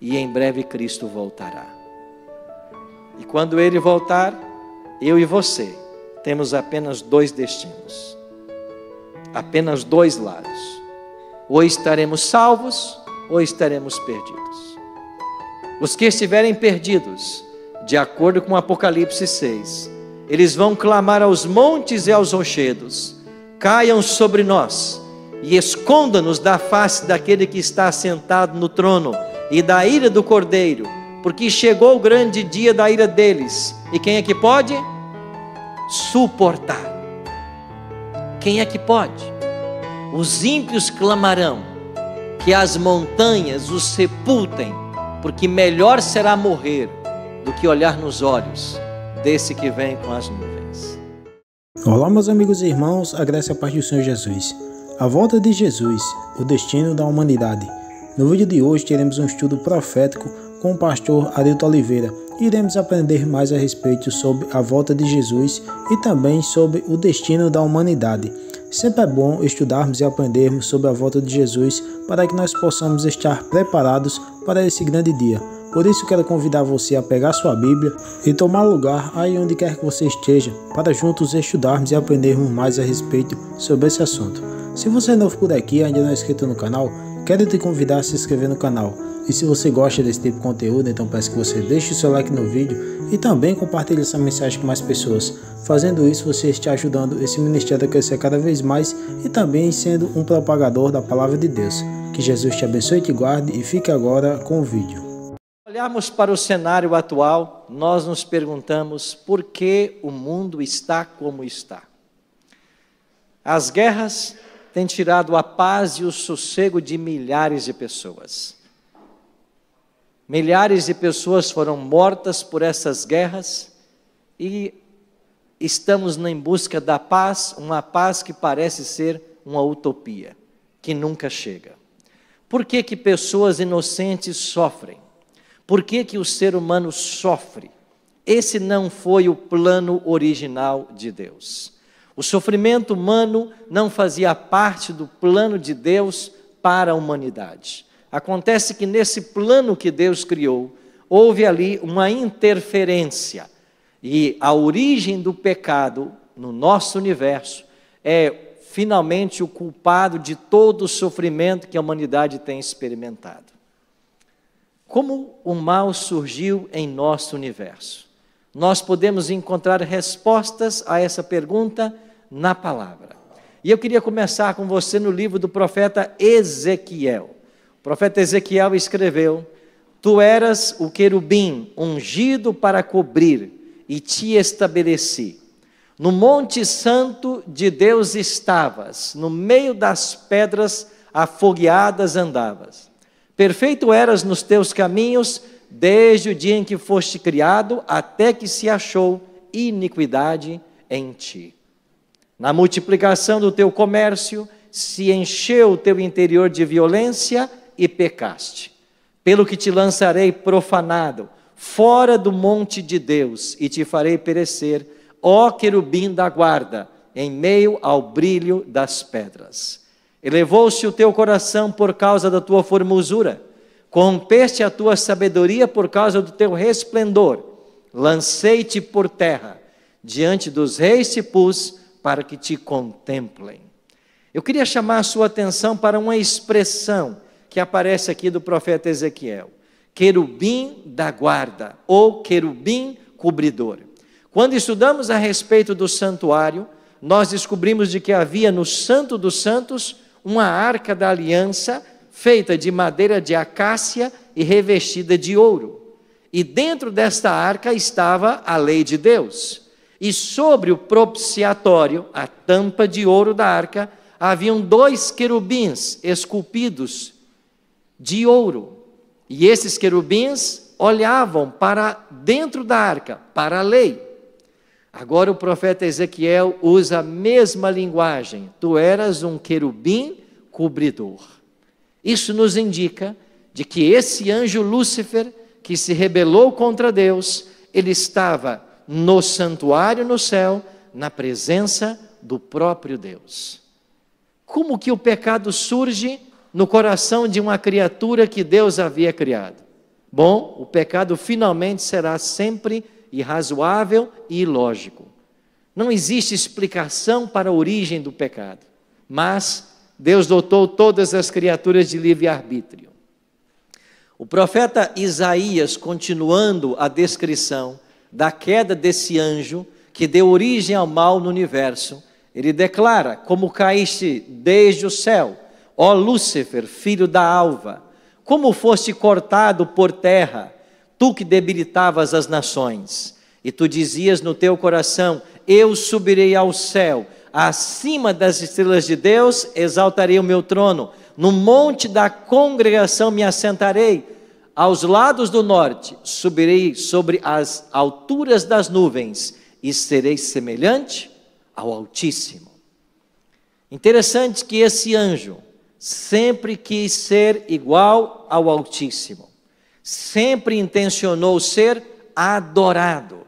e em breve Cristo voltará. E quando ele voltar, eu e você temos apenas dois destinos, apenas dois lados. Ou estaremos salvos, ou estaremos perdidos. Os que estiverem perdidos, de acordo com Apocalipse 6, eles vão clamar aos montes e aos rochedos: caiam sobre nós e esconda-nos da face daquele que está sentado no trono e da ira do cordeiro, porque chegou o grande dia da ira deles. E quem é que pode? Suportar. Quem é que pode? Os ímpios clamarão que as montanhas os sepultem, porque melhor será morrer do que olhar nos olhos desse que vem com as nuvens. Olá, meus amigos e irmãos, a graça e a paz do Senhor Jesus. A volta de Jesus, o destino da humanidade. No vídeo de hoje teremos um estudo profético com o pastor Adilto Oliveira. Iremos aprender mais a respeito sobre a volta de Jesus e também sobre o destino da humanidade. Sempre é bom estudarmos e aprendermos sobre a volta de Jesus para que nós possamos estar preparados para esse grande dia. Por isso quero convidar você a pegar sua Bíblia e tomar lugar aí onde quer que você esteja, para juntos estudarmos e aprendermos mais a respeito sobre esse assunto. Se você é novo por aqui e ainda não é inscrito no canal, quero te convidar a se inscrever no canal. E se você gosta desse tipo de conteúdo, então peço que você deixe o seu like no vídeo e também compartilhe essa mensagem com mais pessoas. Fazendo isso, você está ajudando esse ministério a crescer cada vez mais e também sendo um propagador da palavra de Deus. Que Jesus te abençoe e te guarde e fique agora com o vídeo. Olharmos para o cenário atual, nós nos perguntamos por que o mundo está como está. As guerras tem tirado a paz e o sossego de milhares de pessoas. Milhares de pessoas foram mortas por essas guerras e estamos em busca da paz, uma paz que parece ser uma utopia, que nunca chega. Por que, que pessoas inocentes sofrem? Por que, que o ser humano sofre? Esse não foi o plano original de Deus. O sofrimento humano não fazia parte do plano de Deus para a humanidade. Acontece que nesse plano que Deus criou, houve ali uma interferência. E a origem do pecado no nosso universo é finalmente o culpado de todo o sofrimento que a humanidade tem experimentado. Como o mal surgiu em nosso universo? Nós podemos encontrar respostas a essa pergunta na palavra. E eu queria começar com você no livro do profeta Ezequiel. O profeta Ezequiel escreveu: Tu eras o querubim ungido para cobrir, e te estabeleci. No Monte Santo de Deus estavas, no meio das pedras afogueadas andavas. Perfeito eras nos teus caminhos, desde o dia em que foste criado, até que se achou iniquidade em ti na multiplicação do teu comércio, se encheu o teu interior de violência e pecaste. Pelo que te lançarei profanado, fora do monte de Deus, e te farei perecer, ó querubim da guarda, em meio ao brilho das pedras. Elevou-se o teu coração por causa da tua formosura, corrompeste a tua sabedoria por causa do teu resplendor. Lancei-te por terra, diante dos reis te pus, para que te contemplem. Eu queria chamar a sua atenção para uma expressão que aparece aqui do profeta Ezequiel: querubim da guarda ou querubim cobridor. Quando estudamos a respeito do santuário, nós descobrimos de que havia no Santo dos Santos uma arca da aliança feita de madeira de acácia e revestida de ouro. E dentro desta arca estava a lei de Deus. E sobre o propiciatório, a tampa de ouro da arca, haviam dois querubins esculpidos de ouro. E esses querubins olhavam para dentro da arca, para a lei. Agora o profeta Ezequiel usa a mesma linguagem. Tu eras um querubim cobridor. Isso nos indica de que esse anjo Lúcifer, que se rebelou contra Deus, ele estava no santuário no céu, na presença do próprio Deus. Como que o pecado surge no coração de uma criatura que Deus havia criado? Bom, o pecado finalmente será sempre irrazoável e ilógico. Não existe explicação para a origem do pecado, mas Deus dotou todas as criaturas de livre arbítrio. O profeta Isaías, continuando a descrição, da queda desse anjo que deu origem ao mal no universo, ele declara: Como caíste desde o céu, ó Lúcifer, filho da alva, como foste cortado por terra, tu que debilitavas as nações, e tu dizias no teu coração: Eu subirei ao céu, acima das estrelas de Deus, exaltarei o meu trono, no monte da congregação me assentarei aos lados do norte, subirei sobre as alturas das nuvens e serei semelhante ao Altíssimo. Interessante que esse anjo sempre quis ser igual ao Altíssimo, sempre intencionou ser adorado,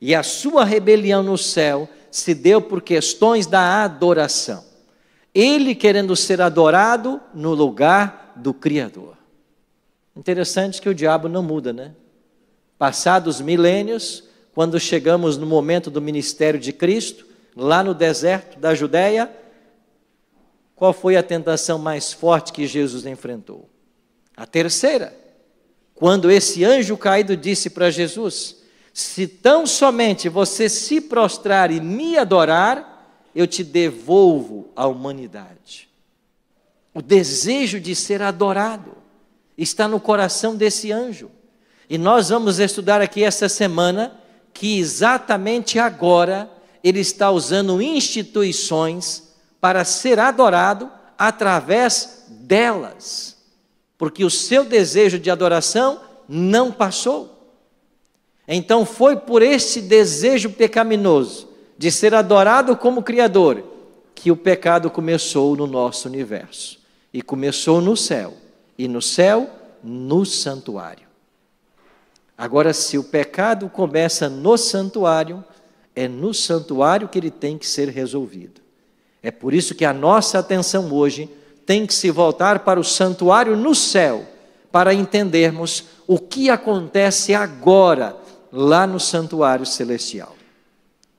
e a sua rebelião no céu se deu por questões da adoração. Ele querendo ser adorado no lugar do Criador. Interessante que o diabo não muda, né? Passados milênios, quando chegamos no momento do ministério de Cristo, lá no deserto da Judéia, qual foi a tentação mais forte que Jesus enfrentou? A terceira, quando esse anjo caído disse para Jesus: Se tão somente você se prostrar e me adorar, eu te devolvo a humanidade. O desejo de ser adorado está no coração desse anjo. E nós vamos estudar aqui essa semana que exatamente agora ele está usando instituições para ser adorado através delas. Porque o seu desejo de adoração não passou. Então foi por esse desejo pecaminoso de ser adorado como Criador que o pecado começou no nosso universo e começou no céu e no céu, no santuário. Agora, se o pecado começa no santuário, é no santuário que ele tem que ser resolvido. É por isso que a nossa atenção hoje tem que se voltar para o santuário no céu, para entendermos o que acontece agora lá no santuário celestial.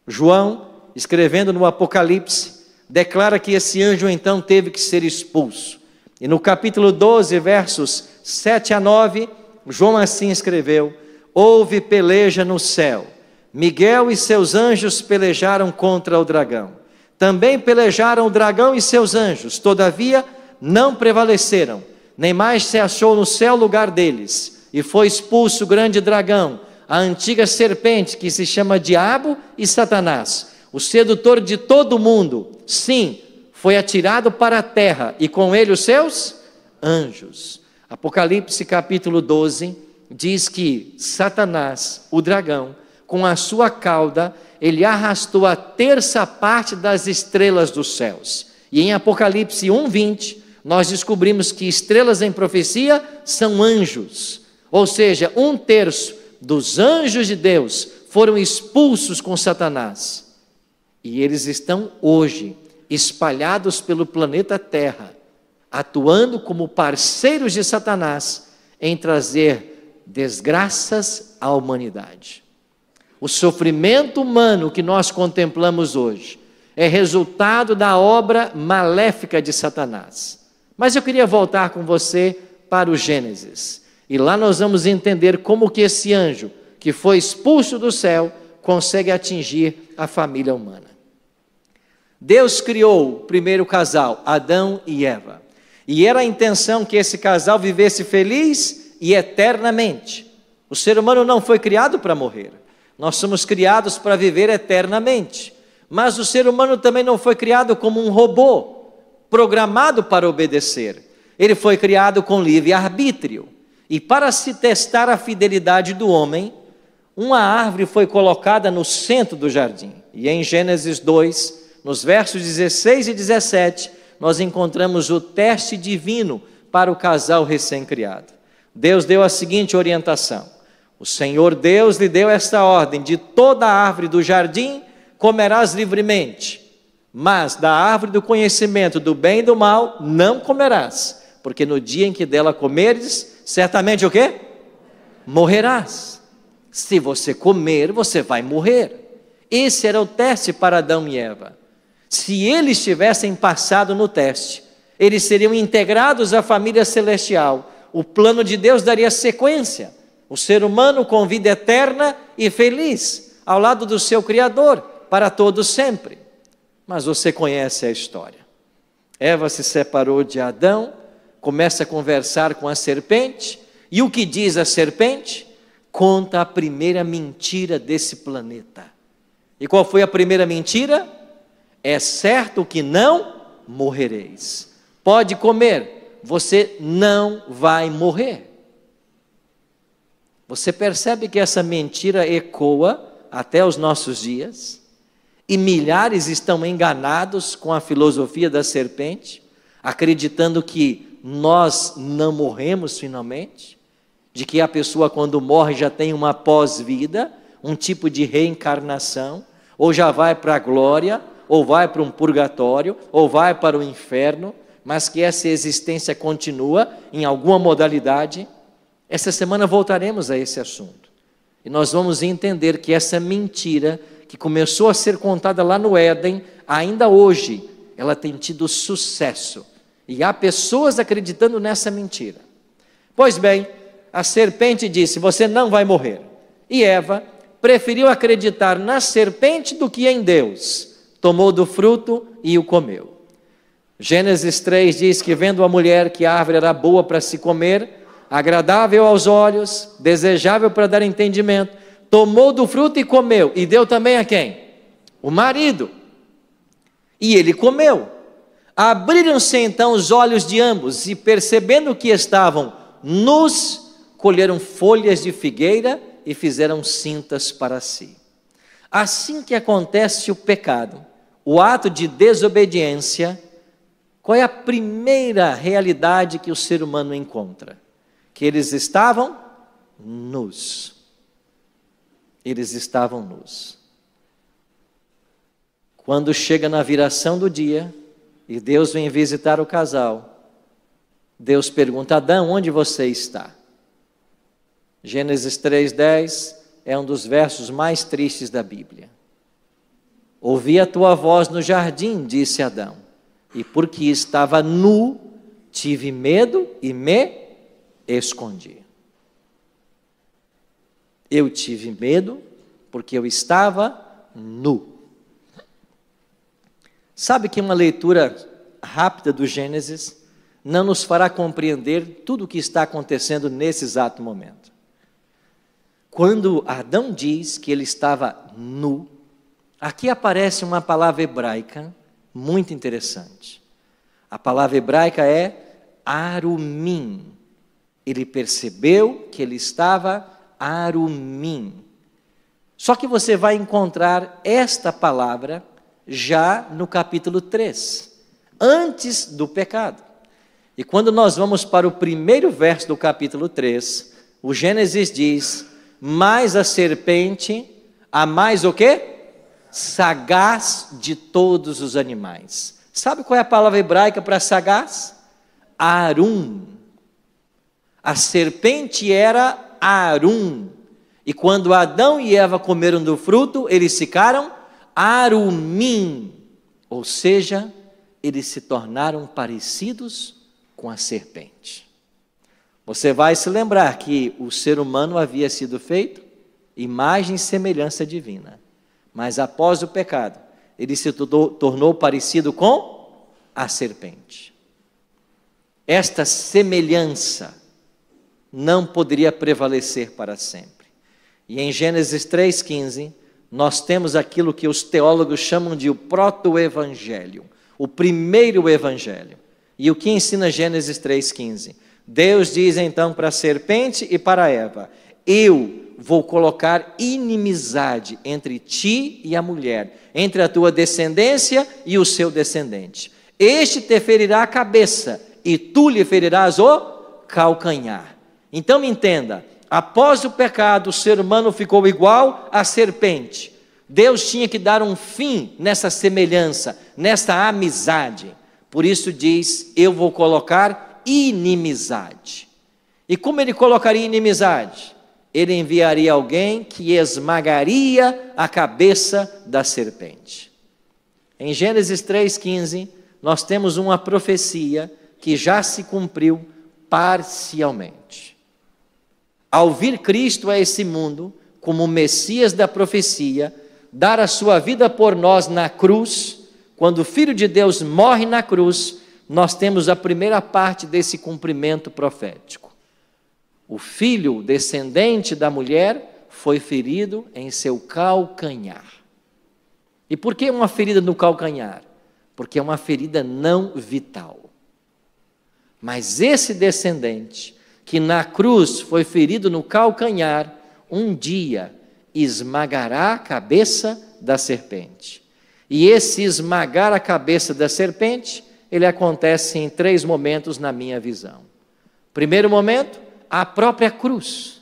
João, escrevendo no Apocalipse, declara que esse anjo então teve que ser expulso. E no capítulo 12, versos 7 a 9, João assim escreveu: Houve peleja no céu. Miguel e seus anjos pelejaram contra o dragão. Também pelejaram o dragão e seus anjos, todavia não prevaleceram, nem mais se achou no céu lugar deles. E foi expulso o grande dragão, a antiga serpente que se chama Diabo e Satanás, o sedutor de todo mundo. Sim, foi atirado para a terra e com ele os seus anjos. Apocalipse capítulo 12 diz que Satanás, o dragão, com a sua cauda, ele arrastou a terça parte das estrelas dos céus. E em Apocalipse 1:20, nós descobrimos que estrelas em profecia são anjos, ou seja, um terço dos anjos de Deus foram expulsos com Satanás. E eles estão hoje espalhados pelo planeta Terra, atuando como parceiros de Satanás em trazer desgraças à humanidade. O sofrimento humano que nós contemplamos hoje é resultado da obra maléfica de Satanás. Mas eu queria voltar com você para o Gênesis. E lá nós vamos entender como que esse anjo que foi expulso do céu consegue atingir a família humana. Deus criou o primeiro casal, Adão e Eva. E era a intenção que esse casal vivesse feliz e eternamente. O ser humano não foi criado para morrer. Nós somos criados para viver eternamente. Mas o ser humano também não foi criado como um robô, programado para obedecer. Ele foi criado com livre arbítrio. E para se testar a fidelidade do homem, uma árvore foi colocada no centro do jardim. E em Gênesis 2, nos versos 16 e 17, nós encontramos o teste divino para o casal recém-criado. Deus deu a seguinte orientação: O Senhor Deus lhe deu esta ordem: de toda árvore do jardim comerás livremente, mas da árvore do conhecimento do bem e do mal não comerás, porque no dia em que dela comeres, certamente o quê? Morrerás. Se você comer, você vai morrer. Esse era o teste para Adão e Eva. Se eles tivessem passado no teste, eles seriam integrados à família celestial. O plano de Deus daria sequência. O ser humano com vida eterna e feliz, ao lado do seu Criador, para todo sempre. Mas você conhece a história. Eva se separou de Adão, começa a conversar com a serpente, e o que diz a serpente? Conta a primeira mentira desse planeta. E qual foi a primeira mentira? é certo que não morrereis. Pode comer, você não vai morrer. Você percebe que essa mentira ecoa até os nossos dias? E milhares estão enganados com a filosofia da serpente, acreditando que nós não morremos finalmente, de que a pessoa quando morre já tem uma pós-vida, um tipo de reencarnação, ou já vai para a glória, ou vai para um purgatório, ou vai para o inferno, mas que essa existência continua em alguma modalidade. Essa semana voltaremos a esse assunto. E nós vamos entender que essa mentira que começou a ser contada lá no Éden, ainda hoje, ela tem tido sucesso. E há pessoas acreditando nessa mentira. Pois bem, a serpente disse: Você não vai morrer. E Eva preferiu acreditar na serpente do que em Deus tomou do fruto e o comeu. Gênesis 3 diz que, vendo a mulher que a árvore era boa para se comer, agradável aos olhos, desejável para dar entendimento, tomou do fruto e comeu, e deu também a quem? O marido. E ele comeu. Abriram-se então os olhos de ambos, e percebendo que estavam nus, colheram folhas de figueira e fizeram cintas para si. Assim que acontece o pecado, o ato de desobediência, qual é a primeira realidade que o ser humano encontra? Que eles estavam nus. Eles estavam nus. Quando chega na viração do dia e Deus vem visitar o casal, Deus pergunta: Adão, onde você está? Gênesis 3,10 é um dos versos mais tristes da Bíblia. Ouvi a tua voz no jardim, disse Adão, e porque estava nu, tive medo e me escondi. Eu tive medo porque eu estava nu. Sabe que uma leitura rápida do Gênesis não nos fará compreender tudo o que está acontecendo nesse exato momento. Quando Adão diz que ele estava nu, Aqui aparece uma palavra hebraica muito interessante. A palavra hebraica é arumim. Ele percebeu que ele estava arumim. Só que você vai encontrar esta palavra já no capítulo 3, antes do pecado. E quando nós vamos para o primeiro verso do capítulo 3, o Gênesis diz: "Mas a serpente, a mais o quê? sagaz de todos os animais. Sabe qual é a palavra hebraica para sagaz? Arum. A serpente era Arum. E quando Adão e Eva comeram do fruto, eles ficaram arumim, ou seja, eles se tornaram parecidos com a serpente. Você vai se lembrar que o ser humano havia sido feito imagem e semelhança divina. Mas após o pecado, ele se tornou parecido com a serpente. Esta semelhança não poderia prevalecer para sempre. E em Gênesis 3,15, nós temos aquilo que os teólogos chamam de o proto-evangelho, o primeiro evangelho. E o que ensina Gênesis 3,15? Deus diz então para a serpente e para Eva: Eu vou colocar inimizade entre ti e a mulher, entre a tua descendência e o seu descendente. Este te ferirá a cabeça, e tu lhe ferirás o calcanhar. Então entenda: após o pecado, o ser humano ficou igual à serpente. Deus tinha que dar um fim nessa semelhança, nessa amizade. Por isso diz: Eu vou colocar inimizade. E como ele colocaria inimizade? ele enviaria alguém que esmagaria a cabeça da serpente. Em Gênesis 3,15, nós temos uma profecia que já se cumpriu parcialmente. Ao vir Cristo a esse mundo, como Messias da profecia, dar a sua vida por nós na cruz, quando o Filho de Deus morre na cruz, nós temos a primeira parte desse cumprimento profético. O filho descendente da mulher foi ferido em seu calcanhar. E por que uma ferida no calcanhar? Porque é uma ferida não vital. Mas esse descendente, que na cruz foi ferido no calcanhar, um dia esmagará a cabeça da serpente. E esse esmagar a cabeça da serpente, ele acontece em três momentos na minha visão. Primeiro momento, a própria cruz.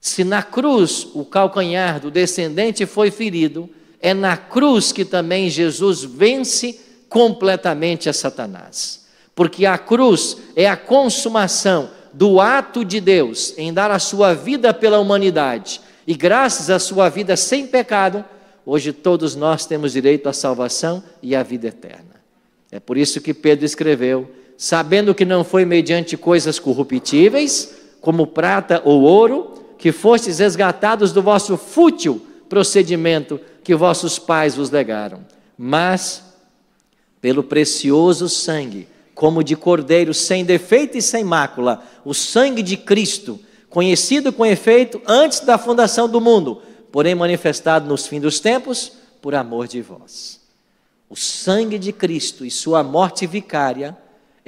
Se na cruz o calcanhar do descendente foi ferido, é na cruz que também Jesus vence completamente a Satanás. Porque a cruz é a consumação do ato de Deus em dar a sua vida pela humanidade. E graças à sua vida sem pecado, hoje todos nós temos direito à salvação e à vida eterna. É por isso que Pedro escreveu sabendo que não foi mediante coisas corruptíveis, como prata ou ouro, que fostes resgatados do vosso fútil procedimento que vossos pais vos legaram, mas pelo precioso sangue, como de cordeiro sem defeito e sem mácula, o sangue de Cristo, conhecido com efeito antes da fundação do mundo, porém manifestado nos fins dos tempos por amor de vós. O sangue de Cristo e sua morte vicária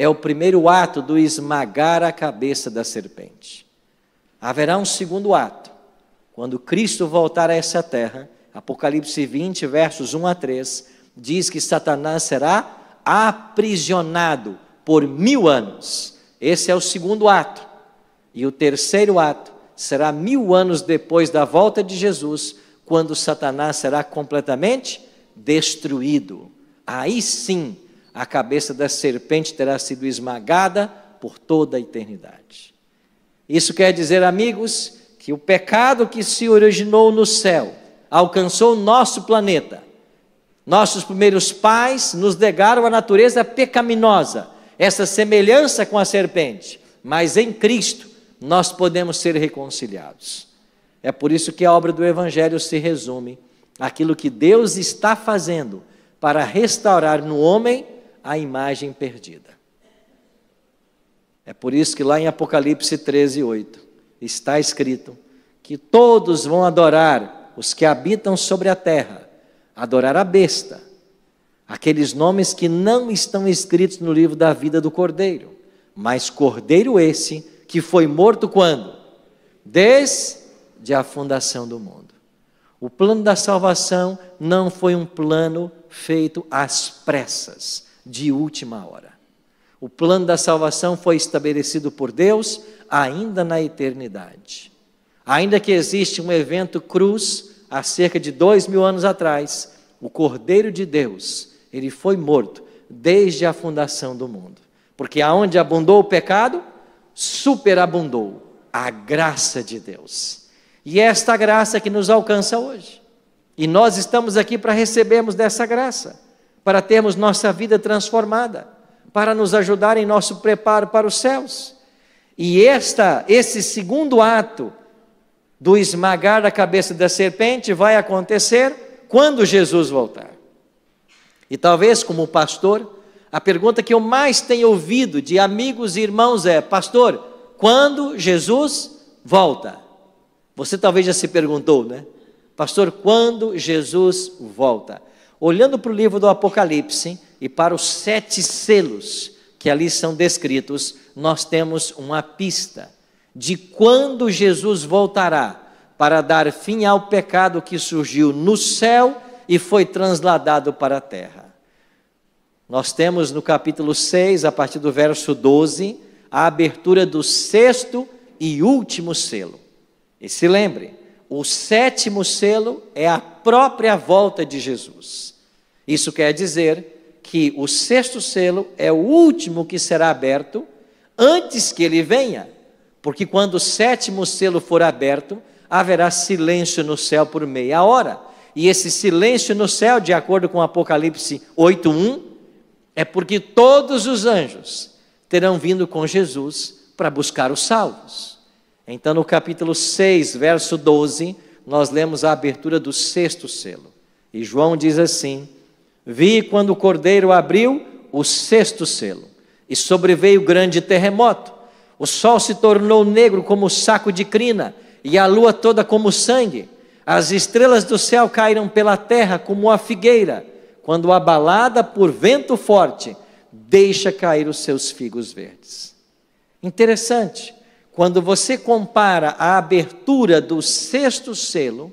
é o primeiro ato do esmagar a cabeça da serpente. Haverá um segundo ato, quando Cristo voltar a essa terra. Apocalipse 20, versos 1 a 3, diz que Satanás será aprisionado por mil anos. Esse é o segundo ato. E o terceiro ato será mil anos depois da volta de Jesus, quando Satanás será completamente destruído. Aí sim a cabeça da serpente terá sido esmagada por toda a eternidade. Isso quer dizer, amigos, que o pecado que se originou no céu alcançou nosso planeta. Nossos primeiros pais nos negaram a natureza pecaminosa, essa semelhança com a serpente, mas em Cristo nós podemos ser reconciliados. É por isso que a obra do Evangelho se resume àquilo que Deus está fazendo para restaurar no homem a imagem perdida. É por isso que lá em Apocalipse 13, 8, está escrito que todos vão adorar os que habitam sobre a terra, adorar a besta, aqueles nomes que não estão escritos no livro da vida do cordeiro, mas cordeiro esse que foi morto quando? Desde a fundação do mundo. O plano da salvação não foi um plano feito às pressas de última hora. O plano da salvação foi estabelecido por Deus ainda na eternidade. Ainda que existe um evento cruz há cerca de dois mil anos atrás, o Cordeiro de Deus, ele foi morto desde a fundação do mundo. Porque aonde abundou o pecado, superabundou a graça de Deus. E é esta graça que nos alcança hoje. E nós estamos aqui para recebermos dessa graça para termos nossa vida transformada, para nos ajudar em nosso preparo para os céus. E esta, esse segundo ato do esmagar a cabeça da serpente vai acontecer quando Jesus voltar. E talvez, como pastor, a pergunta que eu mais tenho ouvido de amigos e irmãos é: Pastor, quando Jesus volta? Você talvez já se perguntou, né? Pastor, quando Jesus volta? olhando para o livro do Apocalipse e para os sete selos que ali são descritos, nós temos uma pista de quando Jesus voltará para dar fim ao pecado que surgiu no céu e foi transladado para a terra. Nós temos no capítulo 6, a partir do verso 12, a abertura do sexto e último selo. E se lembre, o sétimo selo é a própria volta de Jesus. Isso quer dizer que o sexto selo é o último que será aberto antes que ele venha, porque quando o sétimo selo for aberto, haverá silêncio no céu por meia hora. E esse silêncio no céu, de acordo com Apocalipse 8:1, é porque todos os anjos terão vindo com Jesus para buscar os salvos. Então, no capítulo 6, verso 12, nós lemos a abertura do sexto selo. E João diz assim: Vi quando o cordeiro abriu o sexto selo, e sobreveio grande terremoto. O sol se tornou negro como saco de crina, e a lua toda como sangue. As estrelas do céu caíram pela terra como a figueira, quando abalada por vento forte, deixa cair os seus figos verdes. Interessante. Quando você compara a abertura do sexto selo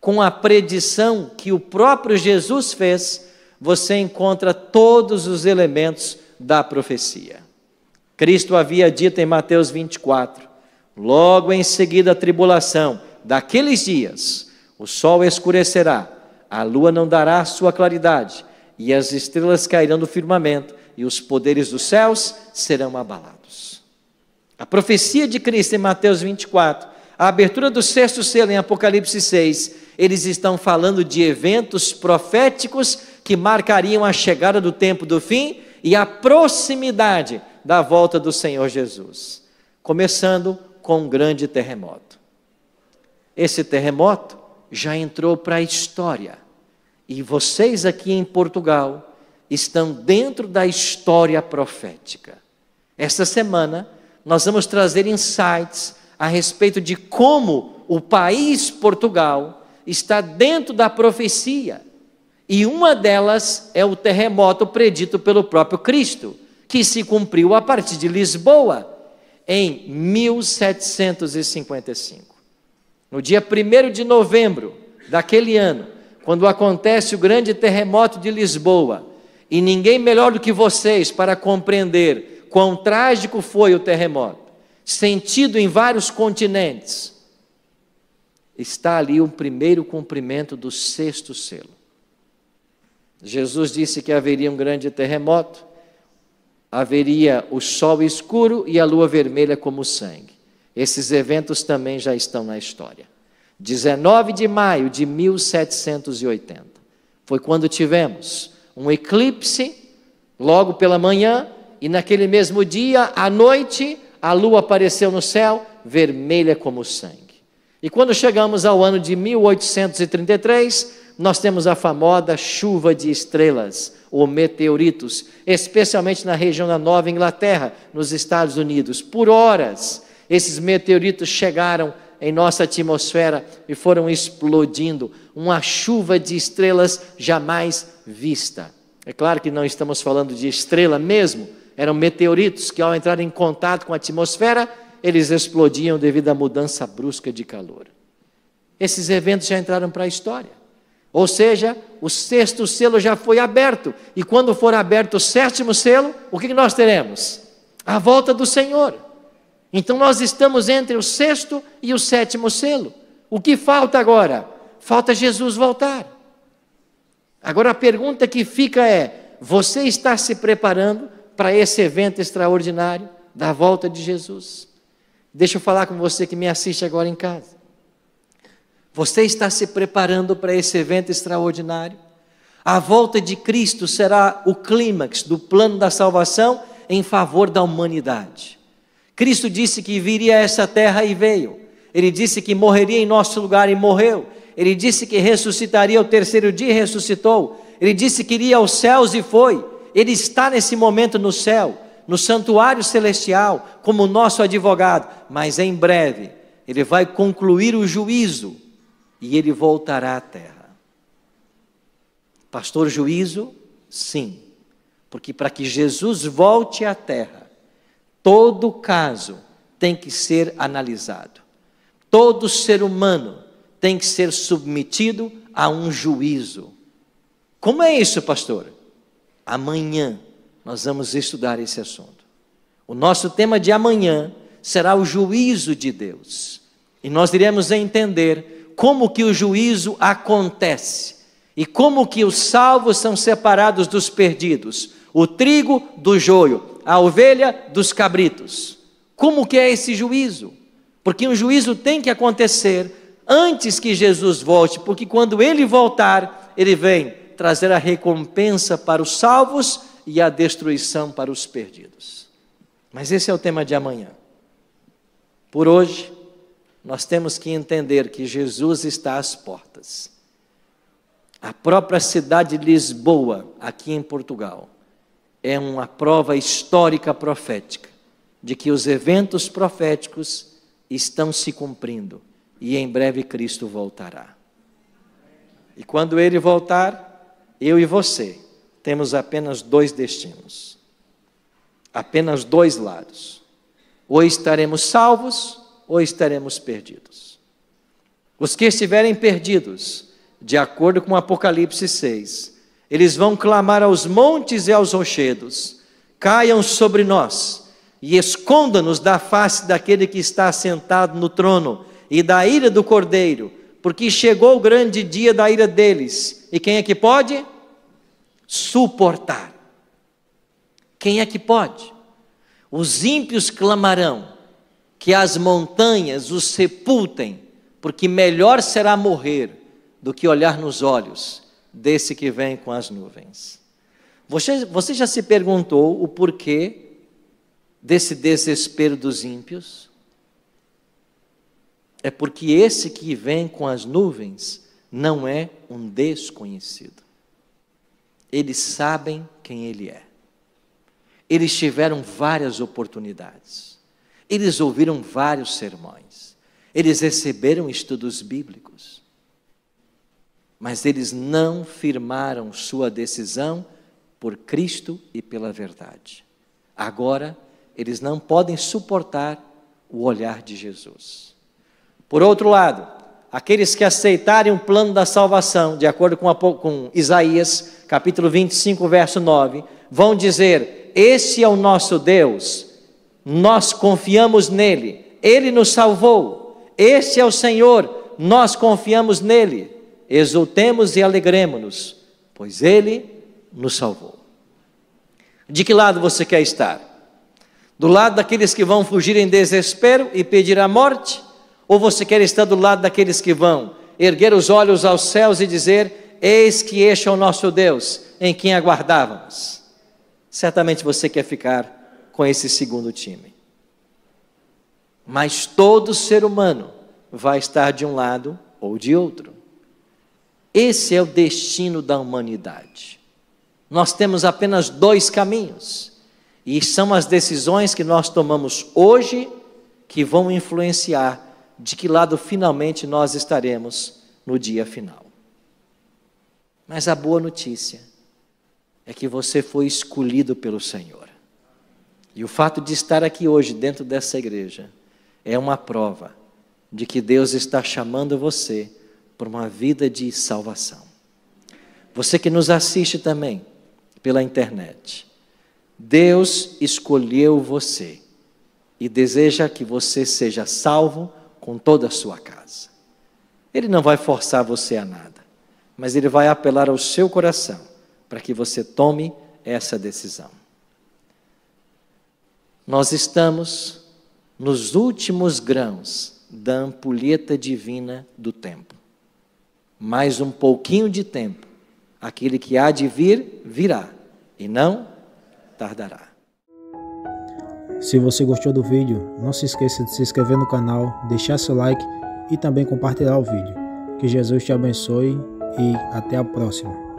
com a predição que o próprio Jesus fez, você encontra todos os elementos da profecia. Cristo havia dito em Mateus 24: logo em seguida a tribulação, daqueles dias, o sol escurecerá, a lua não dará sua claridade, e as estrelas cairão do firmamento, e os poderes dos céus serão abalados. A profecia de Cristo em Mateus 24, a abertura do sexto selo em Apocalipse 6, eles estão falando de eventos proféticos que marcariam a chegada do tempo do fim e a proximidade da volta do Senhor Jesus. Começando com um grande terremoto. Esse terremoto já entrou para a história. E vocês aqui em Portugal estão dentro da história profética. Esta semana nós vamos trazer insights a respeito de como o país Portugal está dentro da profecia. E uma delas é o terremoto predito pelo próprio Cristo, que se cumpriu a partir de Lisboa em 1755. No dia 1 de novembro daquele ano, quando acontece o grande terremoto de Lisboa, e ninguém melhor do que vocês para compreender quão trágico foi o terremoto, sentido em vários continentes, está ali o primeiro cumprimento do sexto selo. Jesus disse que haveria um grande terremoto, haveria o sol escuro e a lua vermelha como sangue. Esses eventos também já estão na história. 19 de maio de 1780 foi quando tivemos um eclipse logo pela manhã e naquele mesmo dia, à noite, a lua apareceu no céu, vermelha como sangue. E quando chegamos ao ano de 1833, nós temos a famosa chuva de estrelas, ou meteoritos, especialmente na região da Nova Inglaterra, nos Estados Unidos. Por horas, esses meteoritos chegaram em nossa atmosfera e foram explodindo, uma chuva de estrelas jamais vista. É claro que não estamos falando de estrela mesmo, eram meteoritos que, ao entrar em contato com a atmosfera, eles explodiam devido à mudança brusca de calor. Esses eventos já entraram para a história. Ou seja, o sexto selo já foi aberto. E quando for aberto o sétimo selo, o que nós teremos? A volta do Senhor. Então nós estamos entre o sexto e o sétimo selo. O que falta agora? Falta Jesus voltar. Agora a pergunta que fica é: você está se preparando para esse evento extraordinário da volta de Jesus. Deixa eu falar com você que me assiste agora em casa. Você está se preparando para esse evento extraordinário. A volta de Cristo será o clímax do plano da salvação em favor da humanidade. Cristo disse que viria a essa terra e veio. Ele disse que morreria em nosso lugar e morreu. Ele disse que ressuscitaria ao terceiro dia e ressuscitou. Ele disse que iria aos céus e foi. Ele está nesse momento no céu, no santuário celestial, como nosso advogado, mas em breve ele vai concluir o juízo e ele voltará à terra. Pastor, juízo? Sim, porque para que Jesus volte à terra, todo caso tem que ser analisado, todo ser humano tem que ser submetido a um juízo. Como é isso, pastor? Amanhã nós vamos estudar esse assunto. O nosso tema de amanhã será o juízo de Deus. E nós iremos entender como que o juízo acontece e como que os salvos são separados dos perdidos, o trigo do joio, a ovelha dos cabritos. Como que é esse juízo? Porque um juízo tem que acontecer antes que Jesus volte, porque quando ele voltar, ele vem trazer a recompensa para os salvos e a destruição para os perdidos. Mas esse é o tema de amanhã. Por hoje, nós temos que entender que Jesus está às portas. A própria cidade de Lisboa, aqui em Portugal, é uma prova histórica profética de que os eventos proféticos estão se cumprindo e em breve Cristo voltará. E quando ele voltar, eu e você, temos apenas dois destinos, apenas dois lados. Ou estaremos salvos, ou estaremos perdidos. Os que estiverem perdidos, de acordo com Apocalipse 6, eles vão clamar aos montes e aos rochedos: caiam sobre nós e esconda-nos da face daquele que está sentado no trono e da ira do cordeiro, porque chegou o grande dia da ira deles e quem é que pode? Suportar. Quem é que pode? Os ímpios clamarão que as montanhas os sepultem, porque melhor será morrer do que olhar nos olhos desse que vem com as nuvens. Você, você já se perguntou o porquê desse desespero dos ímpios? É porque esse que vem com as nuvens não é um desconhecido. Eles sabem quem ele é. Eles tiveram várias oportunidades. Eles ouviram vários sermões. Eles receberam estudos bíblicos. Mas eles não firmaram sua decisão por Cristo e pela verdade. Agora, eles não podem suportar o olhar de Jesus. Por outro lado, aqueles que aceitarem o plano da salvação, de acordo com, a, com Isaías, capítulo 25, verso 9, vão dizer: Esse é o nosso Deus, nós confiamos nele, ele nos salvou, esse é o Senhor, nós confiamos nele, exultemos e alegremos-nos, pois ele nos salvou. De que lado você quer estar? Do lado daqueles que vão fugir em desespero e pedir a morte? Ou você quer estar do lado daqueles que vão, erguer os olhos aos céus e dizer: Eis que este é o nosso Deus, em quem aguardávamos? Certamente você quer ficar com esse segundo time. Mas todo ser humano vai estar de um lado ou de outro. Esse é o destino da humanidade. Nós temos apenas dois caminhos. E são as decisões que nós tomamos hoje que vão influenciar de que lado finalmente nós estaremos no dia final. Mas a boa notícia é que você foi escolhido pelo Senhor. E o fato de estar aqui hoje dentro dessa igreja é uma prova de que Deus está chamando você para uma vida de salvação. Você que nos assiste também pela internet, Deus escolheu você e deseja que você seja salvo com toda a sua casa. Ele não vai forçar você a nada, mas ele vai apelar ao seu coração para que você tome essa decisão. Nós estamos nos últimos grãos da ampulheta divina do tempo. Mais um pouquinho de tempo, aquele que há de vir, virá, e não tardará. Se você gostou do vídeo, não se esqueça de se inscrever no canal, deixar seu like e também compartilhar o vídeo. Que Jesus te abençoe e até a próxima.